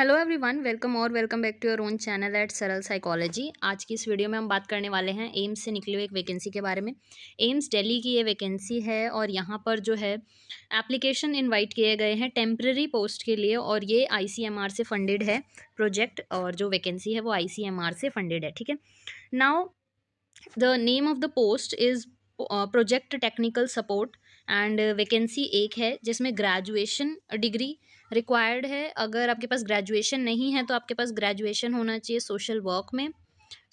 hello everyone welcome और welcome back to your own channel at Saral Psychology आज की इस वीडियो में हम बात करने वाले हैं एम्स से निकली हुई एक वैकेंसी के बारे में एम्स दिल्ली की ये वैकेंसी है और यहाँ पर जो है एप्लीकेशन इनवाइट किए गए हैं टेम्प्रेरी पोस्ट के लिए और ये आईसीएमआर से फंडेड है प्रोजेक्ट और जो वैकेंसी है वो आई से फंडेड है ठीक है now the name of the post is project technical support and vacancy एक है जिसमें ग्रेजुएशन डिग्री रिक्वायर्ड है अगर आपके पास ग्रेजुएशन नहीं है तो आपके पास ग्रेजुएशन होना चाहिए सोशल वर्क में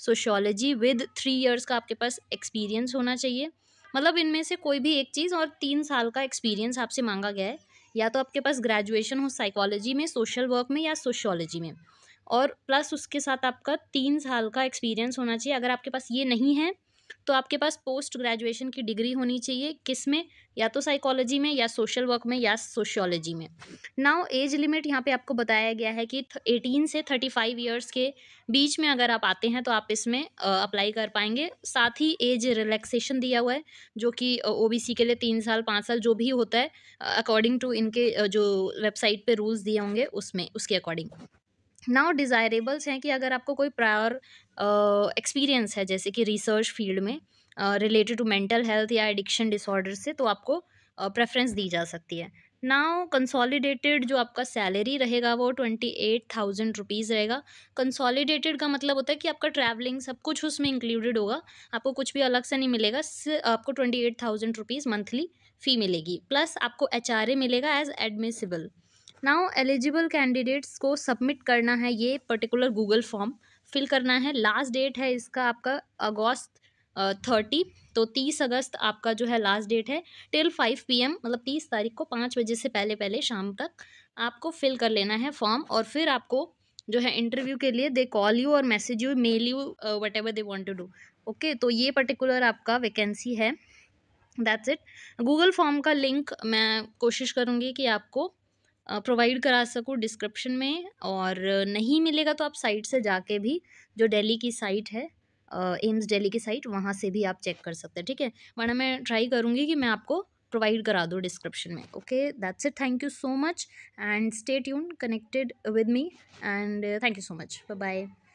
सोशोलॉजी विद थ्री इयर्स का आपके पास एक्सपीरियंस होना चाहिए मतलब इनमें से कोई भी एक चीज़ और तीन साल का एक्सपीरियंस आपसे मांगा गया है या तो आपके पास ग्रेजुएशन हो साइकोलॉजी में सोशल वर्क में या सोशोलॉजी में और प्लस उसके साथ आपका तीन साल का एक्सपीरियंस होना चाहिए अगर आपके पास ये नहीं है तो आपके पास पोस्ट ग्रेजुएशन की डिग्री होनी चाहिए किस में या तो साइकोलॉजी में या सोशल वर्क में या सोशियोलॉजी में नाउ एज लिमिट यहाँ पे आपको बताया गया है कि एटीन से थर्टी फाइव ईयर्स के बीच में अगर आप आते हैं तो आप इसमें अप्लाई कर पाएंगे साथ ही एज रिलैक्सेशन दिया हुआ है जो कि ओ के लिए तीन साल पाँच साल जो भी होता है अकॉर्डिंग टू इनके जो वेबसाइट पर रूल्स दिए होंगे उसमें उसके अकॉर्डिंग नाउ डिज़ायरेबल्स हैं कि अगर आपको कोई प्रायर एक्सपीरियंस है जैसे कि रिसर्च फील्ड में रिलेटेड टू मेंटल हेल्थ या एडिक्शन डिसऑर्डर से तो आपको प्रेफरेंस uh, दी जा सकती है नाउ कंसोलिडेटेड जो आपका सैलरी रहेगा वो ट्वेंटी एट थाउजेंड रुपीज़ रहेगा कंसोलिडेटेड का मतलब होता है कि आपका ट्रैवलिंग सब कुछ उसमें इंक्लूडेड होगा आपको कुछ भी अलग से नहीं मिलेगा आपको twenty eight thousand rupees monthly fee मिलेगी प्लस आपको एच मिलेगा as admissible now eligible candidates को सबमिट करना है ये पर्टिकुलर गूगल फॉर्म फिल करना है लास्ट डेट है इसका आपका अगस्त थर्टी तो तीस अगस्त आपका जो है लास्ट डेट है टिल फाइव पी एम मतलब तीस तारीख को पाँच बजे से पहले पहले शाम तक आपको फिल कर लेना है फॉर्म और फिर आपको जो है इंटरव्यू के लिए दे कॉल यू और message you mail you whatever they want to do okay तो ये पर्टिकुलर आपका वैकेंसी है दैट्स इट गूगल फॉर्म का लिंक मैं कोशिश करूँगी कि आपको प्रोवाइड करा सकूँ डिस्क्रिप्शन में और नहीं मिलेगा तो आप साइट से जाके भी जो दिल्ली की साइट है एम्स दिल्ली की साइट वहाँ से भी आप चेक कर सकते हैं ठीक है वरना मैं ट्राई करूँगी कि मैं आपको प्रोवाइड करा दूँ डिस्क्रिप्शन में okay that's it thank you so much and stay tuned connected with me and thank you so much bye